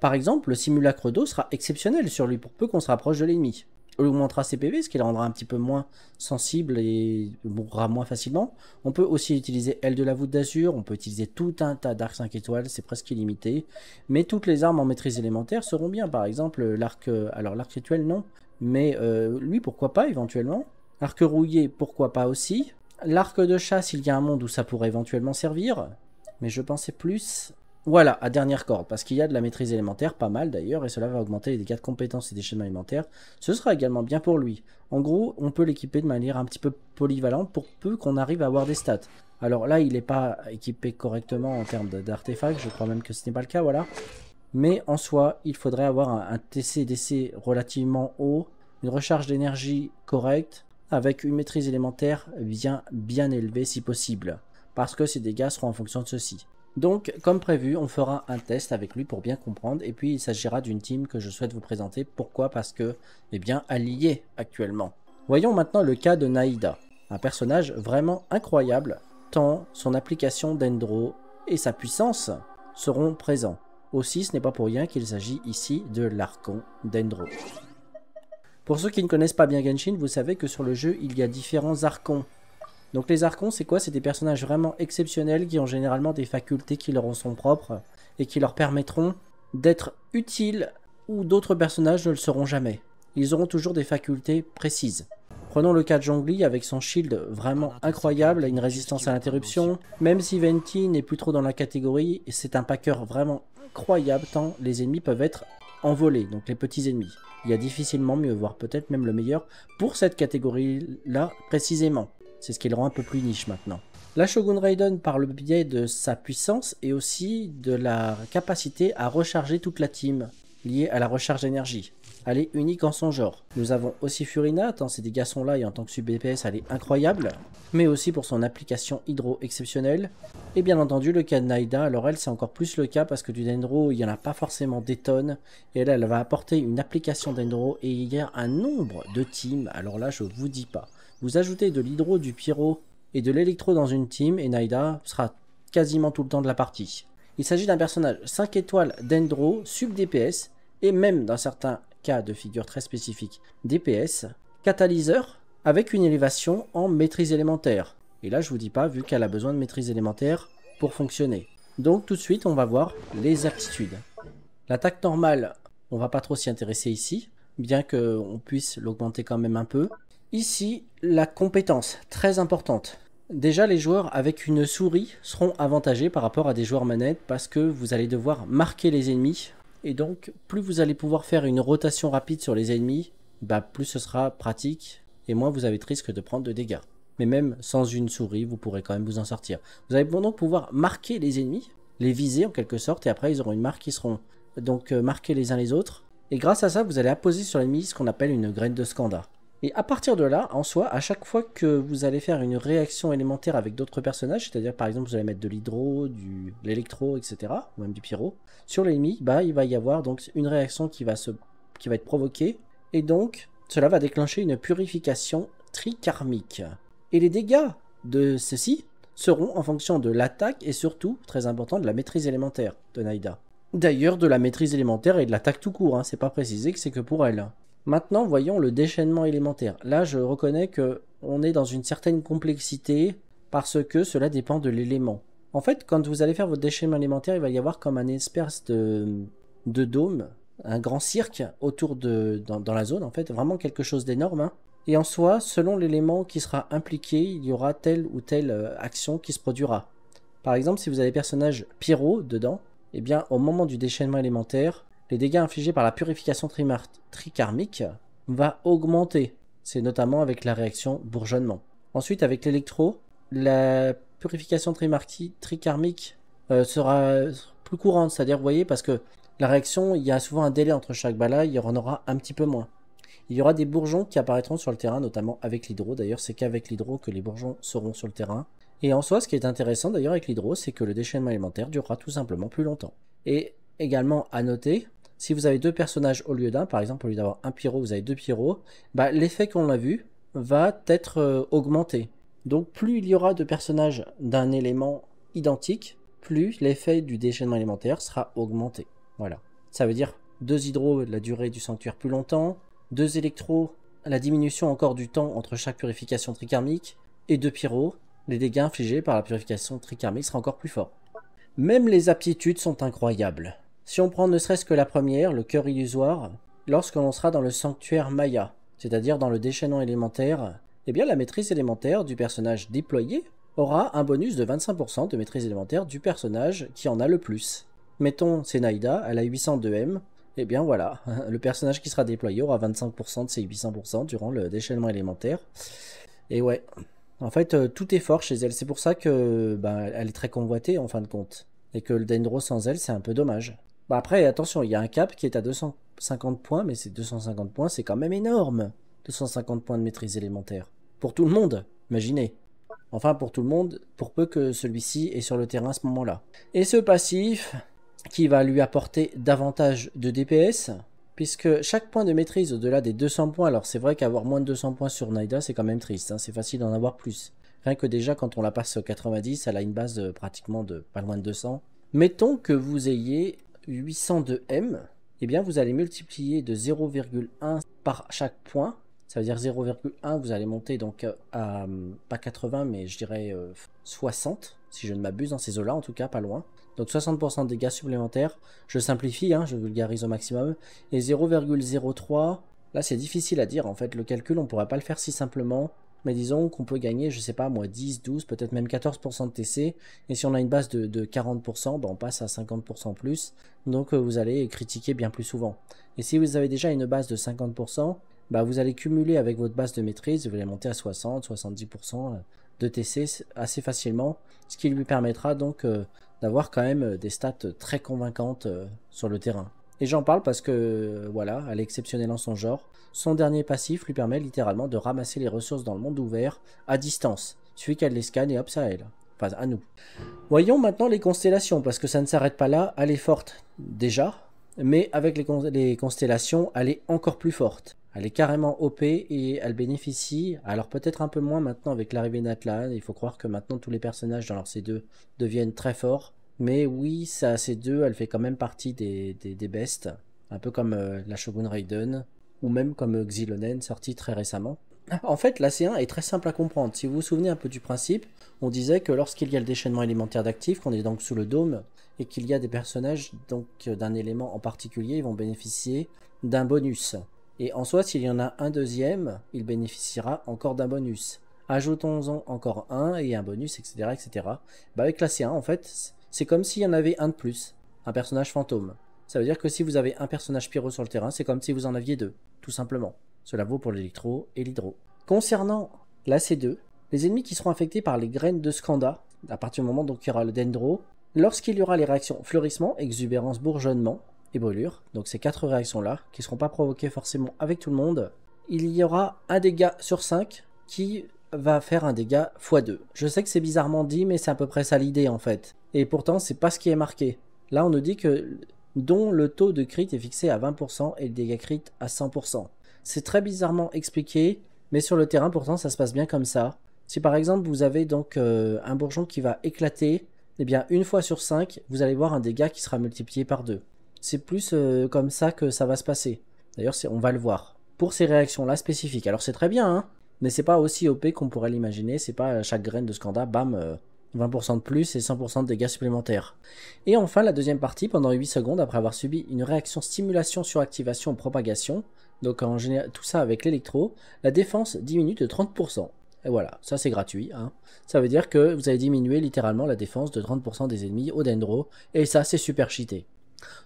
Par exemple, le simulacre d'eau sera exceptionnel sur lui pour peu qu'on se rapproche de l'ennemi augmentera ses PV, ce qui la rendra un petit peu moins sensible et mourra moins facilement. On peut aussi utiliser l de la voûte d'azur, on peut utiliser tout un tas d'arcs 5 étoiles, c'est presque illimité. Mais toutes les armes en maîtrise élémentaire seront bien, par exemple l'arc... Euh, alors l'arc rituel non, mais euh, lui pourquoi pas éventuellement. Arc rouillé pourquoi pas aussi. L'arc de chasse, il y a un monde où ça pourrait éventuellement servir, mais je pensais plus voilà, à dernière corde, parce qu'il y a de la maîtrise élémentaire, pas mal d'ailleurs, et cela va augmenter les dégâts de compétences et des schémas élémentaires. Ce sera également bien pour lui. En gros, on peut l'équiper de manière un petit peu polyvalente pour peu qu'on arrive à avoir des stats. Alors là, il n'est pas équipé correctement en termes d'artefacts, je crois même que ce n'est pas le cas, voilà. Mais en soi, il faudrait avoir un, TCDC relativement haut, une recharge d'énergie correcte, avec une maîtrise élémentaire bien, bien élevée si possible, parce que ses dégâts seront en fonction de ceci. Donc, comme prévu, on fera un test avec lui pour bien comprendre. Et puis, il s'agira d'une team que je souhaite vous présenter. Pourquoi Parce que, eh bien, alliée actuellement. Voyons maintenant le cas de Naïda. Un personnage vraiment incroyable, tant son application d'Endro et sa puissance seront présents. Aussi, ce n'est pas pour rien qu'il s'agit ici de l'archon d'Endro. Pour ceux qui ne connaissent pas bien Genshin, vous savez que sur le jeu, il y a différents archons. Donc les archons, c'est quoi C'est des personnages vraiment exceptionnels qui ont généralement des facultés qui leur sont propres et qui leur permettront d'être utiles ou d'autres personnages ne le seront jamais. Ils auront toujours des facultés précises. Prenons le cas de Jongli avec son shield vraiment incroyable, une résistance à l'interruption. Même si Venti n'est plus trop dans la catégorie, c'est un packer vraiment incroyable tant les ennemis peuvent être envolés, donc les petits ennemis. Il y a difficilement mieux, voire peut-être même le meilleur pour cette catégorie-là précisément. C'est ce qui le rend un peu plus niche maintenant. La Shogun Raiden, par le biais de sa puissance et aussi de la capacité à recharger toute la team, liée à la recharge d'énergie. Elle est unique en son genre. Nous avons aussi Furina, tant ces dégâts sont là et en tant que sub BPS elle est incroyable, mais aussi pour son application hydro exceptionnelle. Et bien entendu le cas de Naida, alors elle c'est encore plus le cas parce que du Dendro il n'y en a pas forcément des tonnes, et là, elle va apporter une application Dendro et il y a un nombre de teams, alors là je vous dis pas. Vous ajoutez de l'hydro, du pyro et de l'électro dans une team et Naida sera quasiment tout le temps de la partie. Il s'agit d'un personnage 5 étoiles d'endro, sub DPS et même dans certains cas de figure très spécifiques DPS, catalyseur avec une élévation en maîtrise élémentaire. Et là je vous dis pas vu qu'elle a besoin de maîtrise élémentaire pour fonctionner. Donc tout de suite on va voir les aptitudes. L'attaque normale, on va pas trop s'y intéresser ici, bien qu'on puisse l'augmenter quand même un peu. Ici, la compétence, très importante. Déjà, les joueurs avec une souris seront avantagés par rapport à des joueurs manettes parce que vous allez devoir marquer les ennemis. Et donc, plus vous allez pouvoir faire une rotation rapide sur les ennemis, bah, plus ce sera pratique et moins vous avez de risque de prendre de dégâts. Mais même sans une souris, vous pourrez quand même vous en sortir. Vous allez donc pouvoir marquer les ennemis, les viser en quelque sorte, et après ils auront une marque qui seront donc euh, marqués les uns les autres. Et grâce à ça, vous allez apposer sur l'ennemi ce qu'on appelle une graine de scandale. Et à partir de là, en soi, à chaque fois que vous allez faire une réaction élémentaire avec d'autres personnages, c'est-à-dire par exemple vous allez mettre de l'hydro, de l'électro, etc., ou même du pyro, sur l'ennemi, bah, il va y avoir donc une réaction qui va, qui va être provoquée, et donc cela va déclencher une purification tricarmique. Et les dégâts de ceci seront en fonction de l'attaque et surtout, très important, de la maîtrise élémentaire de Naïda. D'ailleurs, de la maîtrise élémentaire et de l'attaque tout court, hein, c'est pas précisé que c'est que pour elle. Maintenant, voyons le déchaînement élémentaire. Là, je reconnais que on est dans une certaine complexité parce que cela dépend de l'élément. En fait, quand vous allez faire votre déchaînement élémentaire, il va y avoir comme un espèce de, de dôme, un grand cirque autour de dans, la zone, en fait, vraiment quelque chose d'énorme. Hein. Et en soi, selon l'élément qui sera impliqué, il y aura telle ou telle euh, action qui se produira. Par exemple, si vous avez personnage Pyro dedans, eh bien, au moment du déchaînement élémentaire, les dégâts infligés par la purification tricarmique va augmenter. C'est notamment avec la réaction bourgeonnement. Ensuite, avec l'électro, la purification tricarmique euh, sera plus courante. C'est-à-dire, vous voyez, parce que la réaction, il y a souvent un délai entre chaque balai, il y en aura un petit peu moins. Il y aura des bourgeons qui apparaîtront sur le terrain, notamment avec l'hydro. D'ailleurs, c'est qu'avec l'hydro que les bourgeons seront sur le terrain. Et en soi, ce qui est intéressant d'ailleurs avec l'hydro, c'est que le déchaînement alimentaire durera tout simplement plus longtemps. Et également à noter, si vous avez deux personnages au lieu d'un, par exemple, au lieu d'avoir un pyro, vous avez deux pyros, bah, l'effet qu'on a vu va être euh, augmenté. Donc plus il y aura de personnages d'un élément identique, plus l'effet du déchaînement élémentaire sera augmenté. Voilà. Ça veut dire deux hydros, la durée du sanctuaire plus longtemps, deux électros, la diminution encore du temps entre chaque purification tricarmique et deux pyros, les dégâts infligés par la purification tricarmique sera encore plus fort. Même les aptitudes sont incroyables. Si on prend ne serait-ce que la première, le cœur illusoire, lorsque l'on sera dans le sanctuaire Maya, c'est-à-dire dans le déchaînement élémentaire, eh bien la maîtrise élémentaire du personnage déployé aura un bonus de 25% de maîtrise élémentaire du personnage qui en a le plus. Mettons Naïda, elle a 802M, et eh bien voilà, le personnage qui sera déployé aura 25% de ses 800% durant le déchaînement élémentaire. Et ouais, en fait euh, tout est fort chez elle, c'est pour ça que ben, elle est très convoitée en fin de compte, et que le Dendro sans elle c'est un peu dommage. Bah, après, attention, il y a un cap qui est à 250 points, mais ces 250 points, c'est quand même énorme. 250 points de maîtrise élémentaire. Pour tout le monde, imaginez. Enfin, pour tout le monde, pour peu que celui-ci est sur le terrain à ce moment-là. Et ce passif, qui va lui apporter davantage de DPS, puisque chaque point de maîtrise au-delà des 200 points, alors c'est vrai qu'avoir moins de 200 points sur Naida, c'est quand même triste, hein, c'est facile d'en avoir plus. Rien que déjà, quand on la passe au 90, elle a une base euh, pratiquement de pas loin de 200. Mettons que vous ayez 802m, et eh bien vous allez multiplier de 0,1 par chaque point. Ça veut dire 0,1, vous allez monter donc euh, à, pas 80, mais je dirais 60, euh, si je ne m'abuse, dans ces eaux-là, en tout cas, pas loin. Donc 60% de dégâts supplémentaires, je simplifie, hein, je vulgarise au maximum. Et 0,03, là c'est difficile à dire en fait, le calcul on pourrait pas le faire si simplement mais disons qu'on peut gagner, je sais pas moi, 10, 12, peut-être même 14% de TC, et si on a une base de, 40%, ben, on passe à 50% plus, donc euh, vous allez critiquer bien plus souvent. Et si vous avez déjà une base de 50%, ben, vous allez cumuler avec votre base de maîtrise, vous allez monter à 60, 70% euh, de TC assez facilement, ce qui lui permettra donc euh, d'avoir quand même des stats très convaincantes sur le terrain. Et j'en parle parce que, voilà, elle est exceptionnelle en son genre. Son dernier passif lui permet littéralement de ramasser les ressources dans le monde ouvert à distance. Celui qu'elle les scanne et hop, ça à elle. Enfin, à nous. Voyons maintenant les constellations, parce que ça ne s'arrête pas là. Elle est forte déjà, mais avec les, les, constellations, elle est encore plus forte. Elle est carrément OP et elle bénéficie, alors peut-être un peu moins maintenant avec l'arrivée d'Atlan, il faut croire que maintenant tous les personnages dans leur C2 deviennent très forts, mais oui, ça, ces deux, elle fait quand même partie des, des, bestes, un peu comme euh, la Shogun Raiden, ou même comme euh, Xilonen, sorti très récemment. En fait, la c 1 est très simple à comprendre. Si vous vous souvenez un peu du principe, on disait que lorsqu'il y a le déchaînement élémentaire d'actifs, qu'on est donc sous le dôme, et qu'il y a des personnages donc euh, d'un élément en particulier, ils vont bénéficier d'un bonus. Et en soi, s'il y en a un deuxième, il bénéficiera encore d'un bonus. Ajoutons-en encore un et un bonus, etc. etc. Bah avec la C1, en fait, c'est comme s'il y en avait un de plus, un personnage fantôme. Ça veut dire que si vous avez un personnage pyro sur le terrain, c'est comme si vous en aviez deux, tout simplement. Cela vaut pour l'électro et l'hydro. Concernant la C2, les ennemis qui seront infectés par les graines de Skanda, à partir du moment où il y aura le dendro, lorsqu'il y aura les réactions fleurissement, exubérance, bourgeonnement et brûlure, donc ces quatre réactions-là, qui ne seront pas provoquées forcément avec tout le monde, il y aura un dégât sur 5 qui va faire un dégât x2. Je sais que c'est bizarrement dit, mais c'est à peu près ça l'idée en fait. Et pourtant, c'est pas ce qui est marqué. Là, on nous dit que dont le taux de crit est fixé à 20% et le dégât crit à 100%. C'est très bizarrement expliqué, mais sur le terrain, pourtant, ça se passe bien comme ça. Si par exemple, vous avez donc euh, un bourgeon qui va éclater, eh bien, une fois sur 5, vous allez voir un dégât qui sera multiplié par 2. C'est plus euh, comme ça que ça va se passer. D'ailleurs, on va le voir. Pour ces réactions-là spécifiques. Alors, c'est très bien, hein mais c'est pas aussi OP qu'on pourrait l'imaginer. C'est pas euh, chaque graine de scandale bam, 20% de plus et 100% de dégâts supplémentaires. Et enfin, la deuxième partie, pendant 8 secondes après avoir subi une réaction stimulation sur activation propagation, donc en général, tout ça avec l'électro, la défense diminue de 30%. Et voilà, ça c'est gratuit. Hein. Ça veut dire que vous avez diminué littéralement la défense de 30% des ennemis au dendro, et ça c'est super cheaté.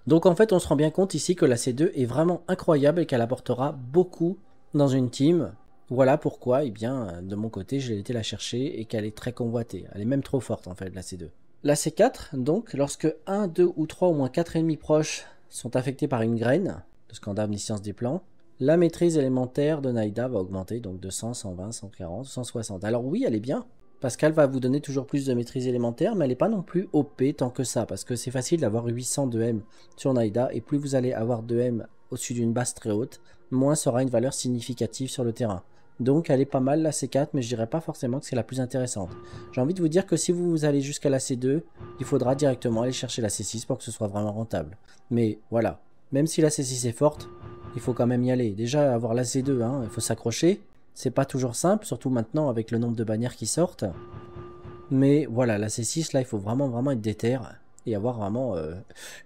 Donc en fait, on se rend bien compte ici que la C2 est vraiment incroyable et qu'elle apportera beaucoup dans une team, voilà pourquoi, eh bien, euh, de mon côté, j'ai été la chercher et qu'elle est très convoitée. Elle est même trop forte en fait, la C2. La C4, donc, lorsque 1, 2 ou 3 ou moins 4 ennemis proches sont affectés par une graine, de scandale science des plans, la maîtrise élémentaire de Naïda va augmenter, donc de 100, 120, 140, 160. Alors oui, elle est bien, Pascal va vous donner toujours plus de maîtrise élémentaire, mais elle n'est pas non plus OP tant que ça, parce que c'est facile d'avoir 800 de M sur Naïda, et plus vous allez avoir de M au-dessus d'une base très haute, moins sera une valeur significative sur le terrain. Donc elle est pas mal la C4, mais je dirais pas forcément que c'est la plus intéressante. J'ai envie de vous dire que si vous allez jusqu'à la C2, il faudra directement aller chercher la C6 pour que ce soit vraiment rentable. Mais voilà, même si la C6 est forte, il faut quand même y aller. Déjà avoir la C2, hein, il faut s'accrocher. C'est pas toujours simple, surtout maintenant avec le nombre de bannières qui sortent. Mais voilà, la C6 là, il faut vraiment vraiment être déter et avoir vraiment euh,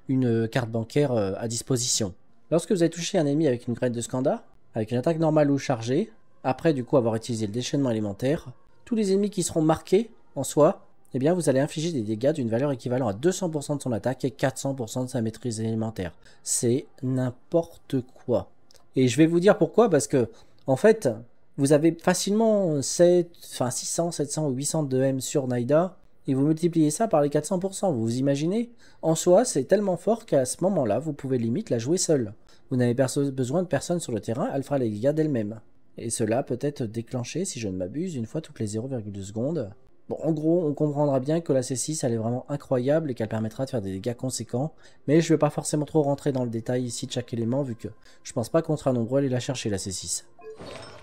une carte bancaire euh, à disposition. Lorsque vous avez touché un ennemi avec une graine de scanda, avec une attaque normale ou chargée, après du coup avoir utilisé le déchaînement élémentaire, tous les ennemis qui seront marqués en soi, eh bien vous allez infliger des dégâts d'une valeur équivalente à 200% de son attaque et 400% de sa maîtrise élémentaire. C'est n'importe quoi. Et je vais vous dire pourquoi, parce que en fait, vous avez facilement 600, 700 ou 800 de M sur Naida, et vous multipliez ça par les 400%, vous vous imaginez En soi, c'est tellement fort qu'à ce moment-là, vous pouvez limite la jouer seule. Vous n'avez besoin de personne sur le terrain, elle fera les dégâts d'elle-même. Et cela peut être déclenché, si je ne m'abuse, une fois toutes les 0,2 secondes. Bon, en gros, on comprendra bien que la C6, elle est vraiment incroyable et qu'elle permettra de faire des dégâts conséquents. Mais je ne vais pas forcément trop rentrer dans le détail ici de chaque élément, vu que je pense pas qu'on sera nombreux à aller la chercher, la C6.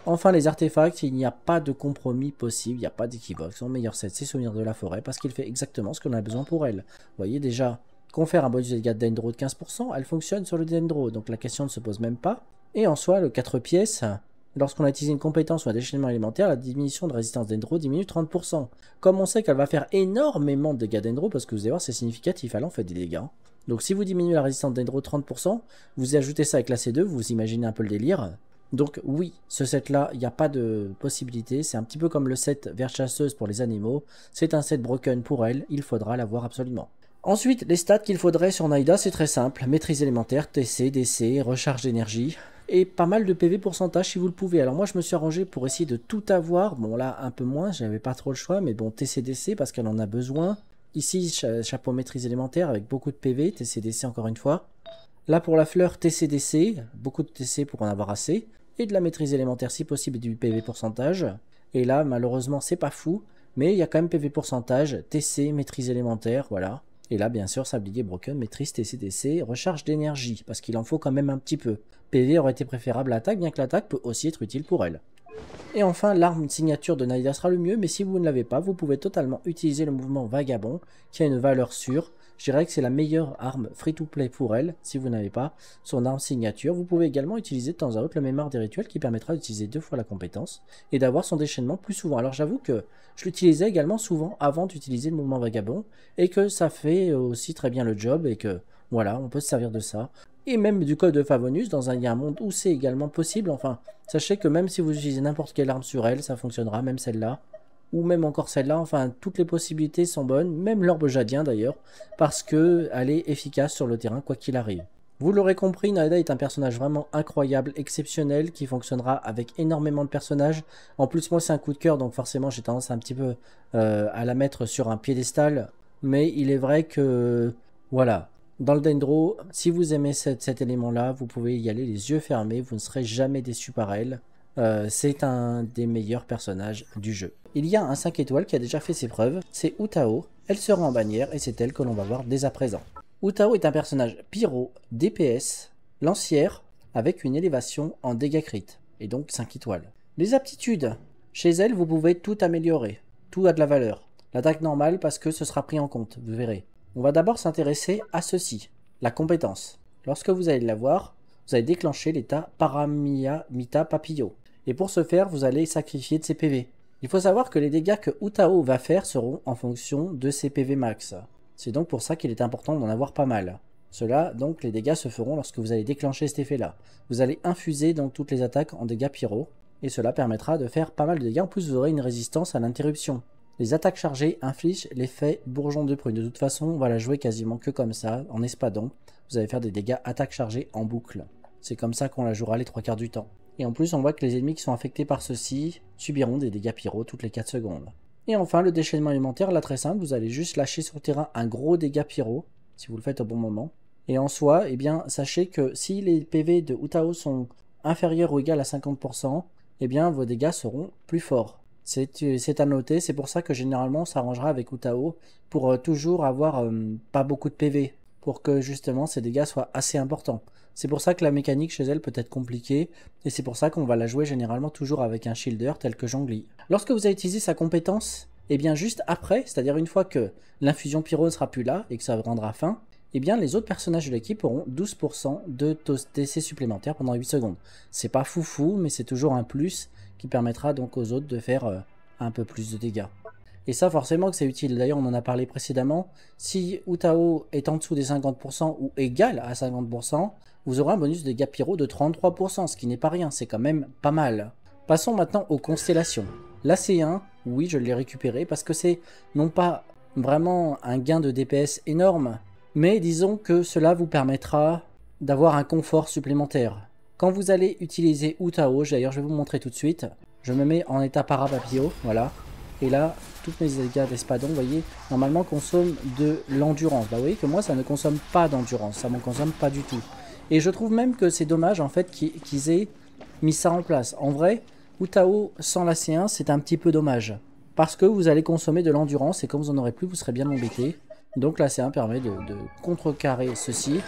Enfin, les artefacts, il n'y a pas de compromis possible, il n'y a pas d'équivoque. Son meilleur set, c'est Souvenir de la Forêt, parce qu'il fait exactement ce qu'on a besoin pour elle. Vous voyez déjà, fait un bonus de dégâts de Dendro de 15%, elle fonctionne sur le Dendro, donc la question ne se pose même pas. Et en soi, le 4 pièces, Lorsqu'on a utilisé une compétence ou un déchaînement élémentaire, la diminution de résistance d'Endro diminue 30%. Comme on sait qu'elle va faire énormément de dégâts d'Endro, parce que vous allez voir, c'est significatif, elle en fait des dégâts. Hein. Donc si vous diminuez la résistance d'Endro 30%, vous ajoutez ça avec la C2, vous imaginez un peu le délire. Donc oui, ce set-là, il n'y a pas de possibilité. C'est un petit peu comme le set Vert chasseuse pour les animaux. C'est un set broken pour elle, il faudra l'avoir absolument. Ensuite, les stats qu'il faudrait sur Naida, c'est très simple. Maîtrise élémentaire, TC, DC, recharge d'énergie et pas mal de PV pourcentage si vous le pouvez. Alors moi je me suis arrangé pour essayer de tout avoir, bon là un peu moins, j'avais pas trop le choix, mais bon TCDC parce qu'elle en a besoin. Ici chapeau maîtrise élémentaire avec beaucoup de PV, TCDC encore une fois. Là pour la fleur TCDC, beaucoup de TC pour en avoir assez, et de la maîtrise élémentaire si possible et du PV pourcentage. Et là malheureusement c'est pas fou, mais il y a quand même PV pourcentage, TC, maîtrise élémentaire, voilà. Et là, bien sûr, sablier broken maîtrise TCTC, recharge d'énergie, parce qu'il en faut quand même un petit peu. PV aurait été préférable à l'attaque, bien que l'attaque peut aussi être utile pour elle. Et enfin, l'arme signature de Naïda sera le mieux, mais si vous ne l'avez pas, vous pouvez totalement utiliser le mouvement Vagabond, qui a une valeur sûre, je dirais que c'est la meilleure arme free-to-play pour elle, si vous n'avez pas son arme signature. Vous pouvez également utiliser de temps à autre le mémoire des rituels qui permettra d'utiliser deux fois la compétence et d'avoir son déchaînement plus souvent. Alors j'avoue que je l'utilisais également souvent avant d'utiliser le mouvement vagabond et que ça fait aussi très bien le job et que voilà, on peut se servir de ça et même du code de Favonus dans un, un monde où c'est également possible. Enfin, sachez que même si vous utilisez n'importe quelle arme sur elle, ça fonctionnera, même celle-là ou même encore celle-là. Enfin, toutes les possibilités sont bonnes, même l'orbe jadien d'ailleurs, parce que elle est efficace sur le terrain quoi qu'il arrive. Vous l'aurez compris, Nada est un personnage vraiment incroyable, exceptionnel, qui fonctionnera avec énormément de personnages. En plus, moi, c'est un coup de cœur, donc forcément, j'ai tendance un petit peu euh, à la mettre sur un piédestal. Mais il est vrai que, voilà, dans le Dendro, si vous aimez cet élément-là, vous pouvez y aller les yeux fermés, vous ne serez jamais déçu par elle. Euh, c'est un des meilleurs personnages du jeu. Il y a un 5 étoiles qui a déjà fait ses preuves, c'est Utao. Elle sera en bannière et c'est elle que l'on va voir dès à présent. Utao est un personnage pyro, DPS, lancière, avec une élévation en dégâts crit, et donc 5 étoiles. Les aptitudes. Chez elle, vous pouvez tout améliorer. Tout a de la valeur. L'attaque normale parce que ce sera pris en compte, vous verrez. On va d'abord s'intéresser à ceci, la compétence. Lorsque vous allez la voir, vous allez déclencher l'état Paramia Mita Papillo et pour ce faire, vous allez sacrifier de ses PV. Il faut savoir que les dégâts que Utao va faire seront en fonction de ses PV max. C'est donc pour ça qu'il est important d'en avoir pas mal. Cela, donc, les dégâts se feront lorsque vous allez déclencher cet effet-là. Vous allez infuser donc toutes les attaques en dégâts pyro, et cela permettra de faire pas mal de dégâts. En plus, vous aurez une résistance à l'interruption. Les attaques chargées infligent l'effet bourgeon de prune. De toute façon, on va la jouer quasiment que comme ça, en espadon. Vous allez faire des dégâts attaque chargées en boucle. C'est comme ça qu'on la jouera les trois quarts du temps. Et en plus, on voit que les ennemis qui sont affectés par ceci subiront des dégâts pyro toutes les 4 secondes. Et enfin, le déchaînement alimentaire, là très simple, vous allez juste lâcher sur le terrain un gros dégât pyro, si vous le faites au bon moment. Et en soi, eh bien, sachez que si les PV de Utao sont inférieurs ou égaux à 50%, eh bien, vos dégâts seront plus forts. Euh, c'est à noter, c'est pour ça que généralement on s'arrangera avec Utao pour euh, toujours avoir euh, pas beaucoup de PV pour que justement ces dégâts soient assez importants. C'est pour ça que la mécanique chez elle peut être compliquée, et c'est pour ça qu'on va la jouer généralement toujours avec un shielder tel que Jongli. Lorsque vous avez utilisé sa compétence, et eh bien juste après, c'est-à-dire une fois que l'infusion pyro ne sera plus là et que ça rendra fin, et eh bien les autres personnages de l'équipe auront 12% de d'essai supplémentaire pendant 8 secondes. C'est pas foufou, mais c'est toujours un plus qui permettra donc aux autres de faire euh, un peu plus de dégâts. Et ça, forcément que c'est utile. D'ailleurs, on en a parlé précédemment. Si Utao est en dessous des 50% ou égal à 50%, vous aurez un bonus de Gapiro de 33%, ce qui n'est pas rien, c'est quand même pas mal. Passons maintenant aux constellations. La C1, oui, je l'ai récupéré parce que c'est non pas vraiment un gain de DPS énorme, mais disons que cela vous permettra d'avoir un confort supplémentaire. Quand vous allez utiliser Utao, d'ailleurs je vais vous montrer tout de suite, je me mets en état para voilà, et là, toutes mes égards d'espadon, vous voyez, normalement consomment de l'endurance. Bah, vous voyez que moi, ça ne consomme pas d'endurance, ça ne m'en consomme pas du tout. Et je trouve même que c'est dommage, en fait, qu'ils aient mis ça en place. En vrai, Utao sans la C1, c'est un petit peu dommage. Parce que vous allez consommer de l'endurance, et comme vous en aurez plus, vous serez bien embêté. Donc la 1 permet de, contrecarrer ceci.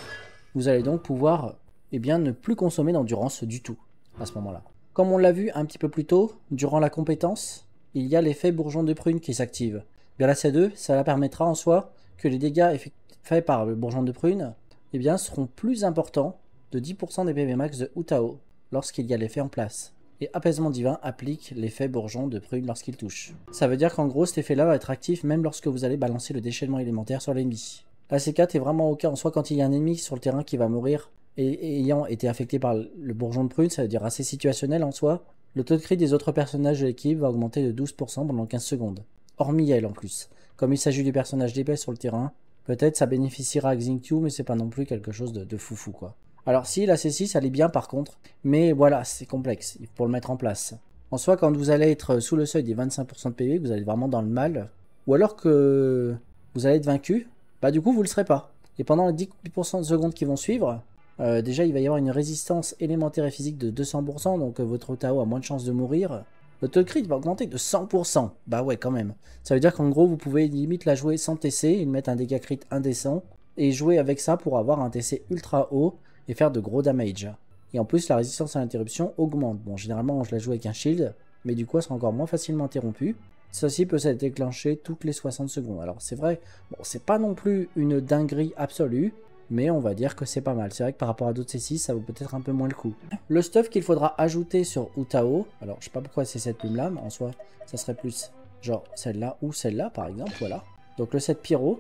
Vous allez donc pouvoir eh bien, ne plus consommer d'endurance du tout à ce moment-là. Comme on l'a vu un petit peu plus tôt, durant la compétence, il y a l'effet bourgeon de prune qui s'active. Bien la C2, la permettra en soi que les dégâts faits par le bourgeon de prune eh bien, seront plus importants de 10% des PV max de Utao lorsqu'il y a l'effet en place. Et Apaisement Divin applique l'effet bourgeon de prune lorsqu'il touche. Ça veut dire qu'en gros cet effet là va être actif même lorsque vous allez balancer le déchaînement élémentaire sur l'ennemi. La C4 est vraiment au cas en soi quand il y a un ennemi sur le terrain qui va mourir et ayant été affecté par le bourgeon de prune, ça veut dire assez situationnel en soi, le taux de cri des autres personnages de l'équipe va augmenter de 12% pendant 15 secondes. Hormis elle en plus. Comme il s'agit du personnage d'épais sur le terrain, peut-être ça bénéficiera à Xingqiu, mais c'est pas non plus quelque chose de, foufou quoi. Alors si, la C6 elle est bien par contre, mais voilà, c'est complexe pour le mettre en place. En soit quand vous allez être sous le seuil des 25% de PV, vous allez vraiment dans le mal. Ou alors que vous allez être vaincu, bah du coup vous le serez pas. Et pendant les 10% de secondes qui vont suivre, euh, déjà, il va y avoir une résistance élémentaire et physique de 200%, donc euh, votre Tao a moins de chances de mourir. Le taux de crit va augmenter de 100%. Bah ouais, quand même. Ça veut dire qu'en gros, vous pouvez limite la jouer sans TC, lui mettre un dégât crit indécent, et jouer avec ça pour avoir un TC ultra haut et faire de gros damage. Et en plus, la résistance à l'interruption augmente. Bon, généralement, je la joue avec un shield, mais du coup, elle sera encore moins facilement interrompue. Ceci peut être déclenché toutes les 60 secondes. Alors, c'est vrai, bon, c'est pas non plus une dinguerie absolue, mais on va dire que c'est pas mal. C'est vrai que par rapport à d'autres C6, ça vaut peut-être un peu moins le coup. Le stuff qu'il faudra ajouter sur Utao, alors je sais pas pourquoi c'est cette plume-là, mais en soi, ça serait plus genre celle-là ou celle-là par exemple, voilà. Donc le set pyro,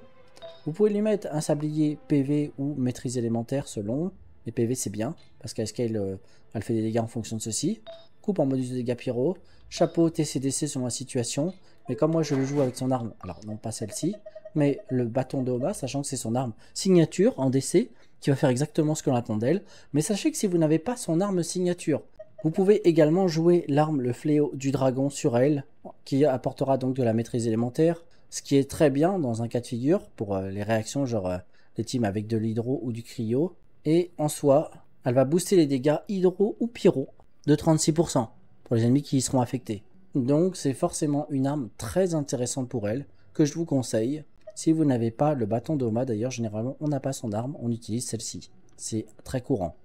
vous pouvez lui mettre un sablier PV ou maîtrise élémentaire selon. Les PV c'est bien, parce qu'elle euh, elle fait des dégâts en fonction de ceci. Coupe en modus de dégâts pyro, chapeau TCDC selon la situation, mais comme moi je le joue avec son arme, alors non pas celle-ci, mais le bâton de Oba, sachant que c'est son arme signature en DC, qui va faire exactement ce que l'on attend d'elle, mais sachez que si vous n'avez pas son arme signature, vous pouvez également jouer l'arme, le fléau du dragon sur elle, qui apportera donc de la maîtrise élémentaire, ce qui est très bien dans un cas de figure pour euh, les réactions genre les euh, teams avec de l'hydro ou du cryo, et en soi, elle va booster les dégâts hydro ou pyro de 36% pour les ennemis qui y seront affectés. Donc c'est forcément une arme très intéressante pour elle, que je vous conseille, si vous n'avez pas le bâton d'Oma, d'ailleurs, généralement, on n'a pas son arme, on utilise celle-ci. C'est très courant.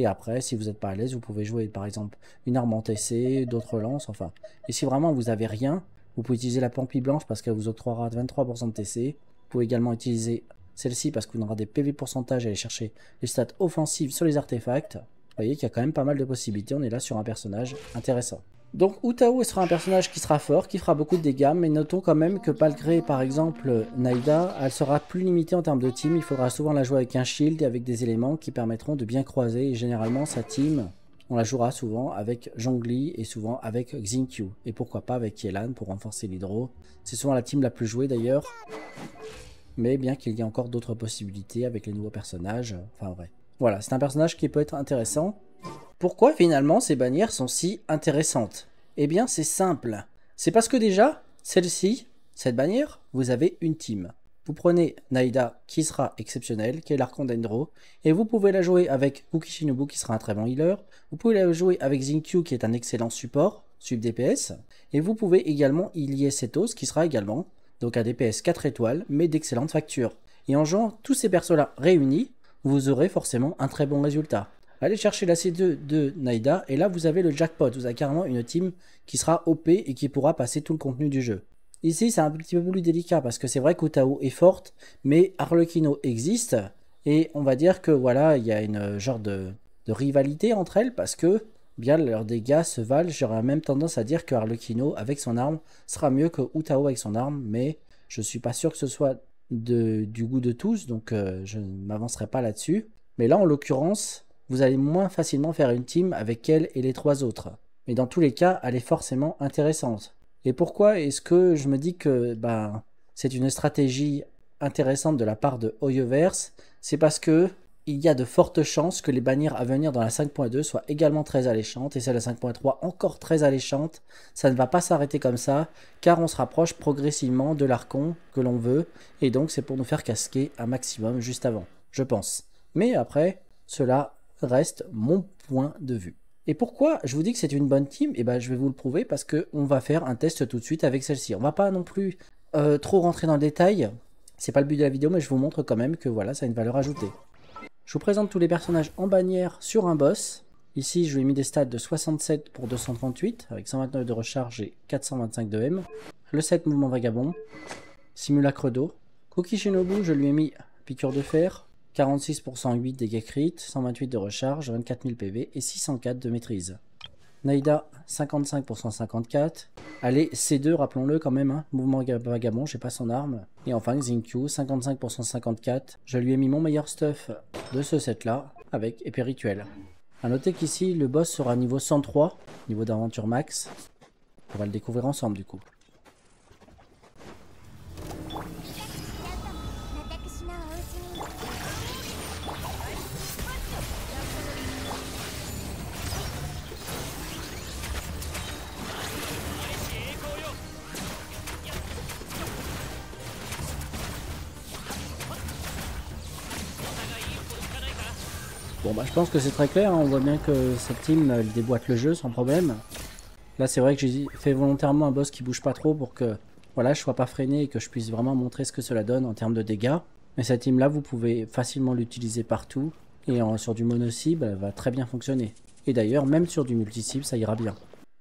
Et après, si vous n'êtes pas à l'aise, vous pouvez jouer par exemple une arme en TC, d'autres lances, enfin. Et si vraiment vous n'avez rien, vous pouvez utiliser la pampille blanche parce qu'elle vous octroiera 23% de TC. Vous pouvez également utiliser celle-ci parce qu'on aura des PV pourcentage et aller chercher les stats offensives sur les artefacts. Vous voyez qu'il y a quand même pas mal de possibilités, on est là sur un personnage intéressant. Donc Utao sera un personnage qui sera fort, qui fera beaucoup de dégâts, mais notons quand même que malgré par exemple Naida, elle sera plus limitée en termes de team, il faudra souvent la jouer avec un shield et avec des éléments qui permettront de bien croiser, et généralement sa team, on la jouera souvent avec Zhongli et souvent avec Xingqiu, et pourquoi pas avec Yelan pour renforcer l'hydro, c'est souvent la team la plus jouée d'ailleurs, mais bien qu'il y ait encore d'autres possibilités avec les nouveaux personnages, enfin vrai. Voilà, c'est un personnage qui peut être intéressant, pourquoi finalement ces bannières sont si intéressantes Eh bien c'est simple. C'est parce que déjà, celle-ci, cette bannière, vous avez une team. Vous prenez Naida qui sera exceptionnelle, qui est l'archon et vous pouvez la jouer avec Ukishinobu qui sera un très bon healer, vous pouvez la jouer avec Zinkyu qui est un excellent support, sub DPS, et vous pouvez également y lier Setos qui sera également donc un DPS 4 étoiles mais d'excellente facture. Et en jouant tous ces persos là réunis, vous aurez forcément un très bon résultat. Allez chercher la C2 de Naida et là vous avez le jackpot. Vous avez carrément une team qui sera OP et qui pourra passer tout le contenu du jeu. Ici c'est un petit peu plus délicat parce que c'est vrai qu'Otao est forte, mais Harlequino existe et on va dire que voilà il y a une euh, genre de, rivalité entre elles parce que bien leurs dégâts se valent. J'aurais même tendance à dire que Harlequino avec son arme sera mieux que Utao avec son arme, mais je ne suis pas sûr que ce soit du goût de tous, donc euh, je ne m'avancerai pas là-dessus. Mais là, en l'occurrence, vous allez moins facilement faire une team avec elle et les trois autres. Mais dans tous les cas, elle est forcément intéressante. Et pourquoi est-ce que je me dis que ben, c'est une stratégie intéressante de la part de Hoyoverse C'est parce que il y a de fortes chances que les bannières à venir dans la 5.2 soient également très alléchantes et celle de la 5.3 encore très alléchante. Ça ne va pas s'arrêter comme ça car on se rapproche progressivement de l'arcon que l'on veut et donc c'est pour nous faire casquer un maximum juste avant, je pense. Mais après, cela reste mon point de vue. Et pourquoi je vous dis que c'est une bonne team Eh ben, je vais vous le prouver parce qu'on va faire un test tout de suite avec celle-ci. On va pas non plus euh, trop rentrer dans le détail. C'est pas le but de la vidéo, mais je vous montre quand même que voilà, ça a une valeur ajoutée. Je vous présente tous les personnages en bannière sur un boss. Ici, je lui ai mis des stats de 67 pour 238, avec 129 de recharge et 425 de M. Le 7 mouvement vagabond, simulacre d'eau. cookie Shinobu, je lui ai mis piqûre de fer, 46% 8 dégâts crit, 128 de recharge, 24 000 PV et 604 de maîtrise. Naïda, 55% 54. Allez, C2, rappelons-le quand même, hein. mouvement vagabond, j'ai pas son arme. Et enfin, Xingqiu, 55% 54. Je lui ai mis mon meilleur stuff de ce set-là, avec épée rituelle. A noter qu'ici, le boss sera niveau 103, niveau d'aventure max. On va le découvrir ensemble du coup. Bon bah, je pense que c'est très clair, hein. on voit bien que cette team elle déboîte le jeu sans problème. Là c'est vrai que j'ai fait volontairement un boss qui bouge pas trop pour que voilà, je sois pas freiné et que je puisse vraiment montrer ce que cela donne en termes de dégâts. Mais cette team là vous pouvez facilement l'utiliser partout et sur du mono-cible elle va très bien fonctionner. Et d'ailleurs même sur du multi-cible ça ira bien.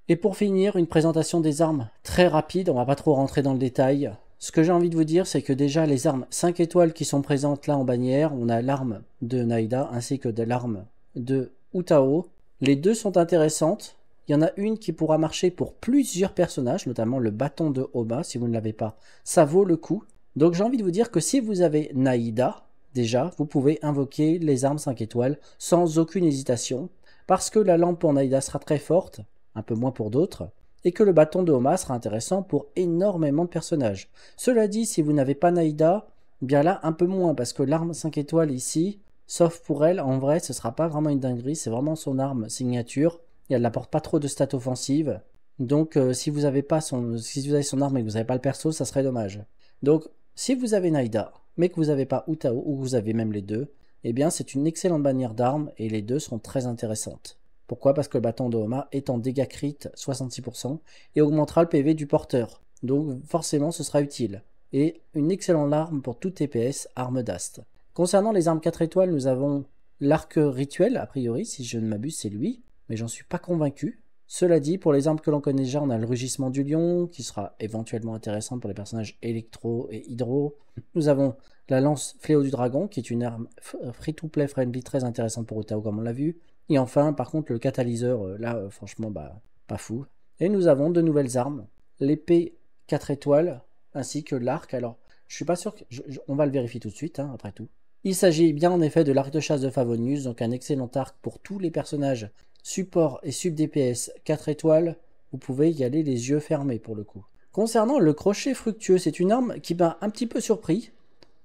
Et pour finir, une présentation des armes très rapide, on va pas trop rentrer dans le détail. Ce que j'ai envie de vous dire, c'est que déjà les armes 5 étoiles qui sont présentes là en bannière, on a l'arme de Naïda ainsi que de l'arme de Utao. Les deux sont intéressantes. Il y en a une qui pourra marcher pour plusieurs personnages, notamment le bâton de Oba, si vous ne l'avez pas. Ça vaut le coup. Donc j'ai envie de vous dire que si vous avez Naïda, déjà, vous pouvez invoquer les armes 5 étoiles sans aucune hésitation, parce que la lampe pour Naïda sera très forte, un peu moins pour d'autres, et que le bâton de Homa sera intéressant pour énormément de personnages. Cela dit, si vous n'avez pas Naïda, bien là un peu moins parce que l'arme 5 étoiles ici, sauf pour elle, en vrai ce sera pas vraiment une dinguerie, c'est vraiment son arme signature et elle n'apporte pas trop de stats offensives. Donc euh, si vous avez pas son si vous avez son arme et que vous n'avez pas le perso, ça serait dommage. Donc si vous avez Naïda, mais que vous n'avez pas Utao ou que vous avez même les deux, eh bien c'est une excellente bannière d'arme, et les deux sont très intéressantes. Pourquoi Parce que le bâton de Homa est en dégâts crit 66% et augmentera le PV du porteur. Donc forcément ce sera utile. Et une excellente arme pour tout TPS, arme d'ast. Concernant les armes 4 étoiles, nous avons l'arc rituel, a priori, si je ne m'abuse c'est lui, mais j'en suis pas convaincu. Cela dit, pour les armes que l'on connaît déjà, on a le rugissement du lion, qui sera éventuellement intéressant pour les personnages électro et hydro. Nous avons la lance fléau du dragon, qui est une arme free-to-play friendly très intéressante pour Otao, comme on l'a vu. Et enfin, par contre, le catalyseur, euh, là, euh, franchement, bah, pas fou. Et nous avons de nouvelles armes, l'épée 4 étoiles, ainsi que l'arc. Alors, je suis pas sûr que... on va le vérifier tout de suite, hein, après tout. Il s'agit bien en effet de l'arc de chasse de Favonius, donc un excellent arc pour tous les personnages support et sub DPS 4 étoiles. Vous pouvez y aller les yeux fermés pour le coup. Concernant le crochet fructueux, c'est une arme qui m'a un petit peu surpris.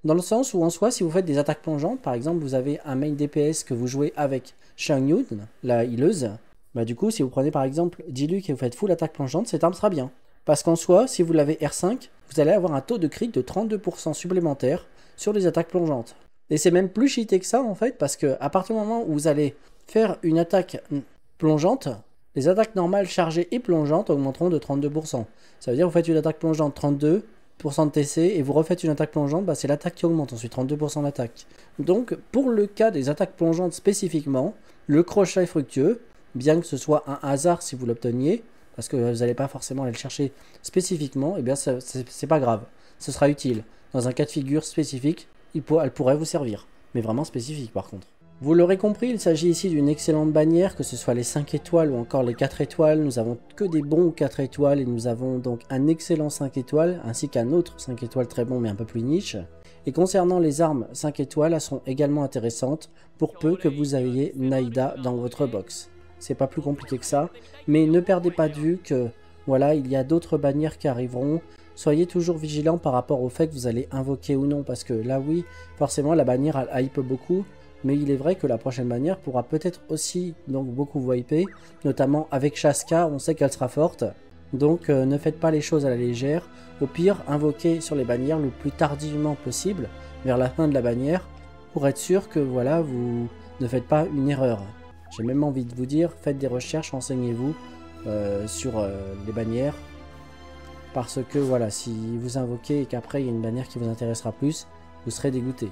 Dans le sens où en soi, si vous faites des attaques plongeantes, par exemple, vous avez un main DPS que vous jouez avec Shang Yun, la healeuse, bah du coup, si vous prenez par exemple Diluc et vous faites full attaque plongeante, cette arme sera bien. Parce qu'en soi, si vous l'avez R5, vous allez avoir un taux de crit de 32% supplémentaire sur les attaques plongeantes. Et c'est même plus cheaté que ça en fait, parce que à partir du moment où vous allez faire une attaque plongeante, les attaques normales chargées et plongeantes augmenteront de 32%. Ça veut dire que vous faites une attaque plongeante 32, de TC et vous refaites une attaque plongeante, bah, c'est l'attaque qui augmente, ensuite 32% d'attaque. Donc pour le cas des attaques plongeantes spécifiquement, le crochet est fructueux, bien que ce soit un hasard si vous l'obteniez, parce que vous n'allez pas forcément aller le chercher spécifiquement, et eh bien c'est pas grave, ce sera utile. Dans un cas de figure spécifique, elle pourrait vous servir, mais vraiment spécifique par contre. Vous l'aurez compris, il s'agit ici d'une excellente bannière, que ce soit les 5 étoiles ou encore les 4 étoiles. Nous avons que des bons 4 étoiles et nous avons donc un excellent 5 étoiles, ainsi qu'un autre 5 étoiles très bon mais un peu plus niche. Et concernant les armes 5 étoiles, elles sont également intéressantes pour peu que vous ayez Naida dans votre box. C'est pas plus compliqué que ça, mais ne perdez pas de vue que voilà, il y a d'autres bannières qui arriveront. Soyez toujours vigilant par rapport au fait que vous allez invoquer ou non, parce que là oui, forcément la bannière hype beaucoup, mais il est vrai que la prochaine bannière pourra peut-être aussi donc beaucoup wiper, notamment avec Chaska, on sait qu'elle sera forte. Donc euh, ne faites pas les choses à la légère, au pire invoquez sur les bannières le plus tardivement possible, vers la fin de la bannière, pour être sûr que voilà, vous ne faites pas une erreur. J'ai même envie de vous dire, faites des recherches, renseignez vous euh, sur euh, les bannières, parce que voilà, si vous invoquez et qu'après il y a une bannière qui vous intéressera plus, vous serez dégoûté.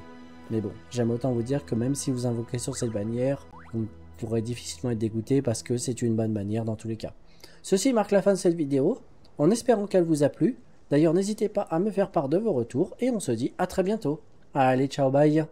Mais bon, j'aime autant vous dire que même si vous invoquez sur cette bannière, vous pourrez difficilement être dégoûté parce que c'est une bonne bannière dans tous les cas. Ceci marque la fin de cette vidéo, en espérant qu'elle vous a plu. D'ailleurs, n'hésitez pas à me faire part de vos retours et on se dit à très bientôt. Allez, ciao, bye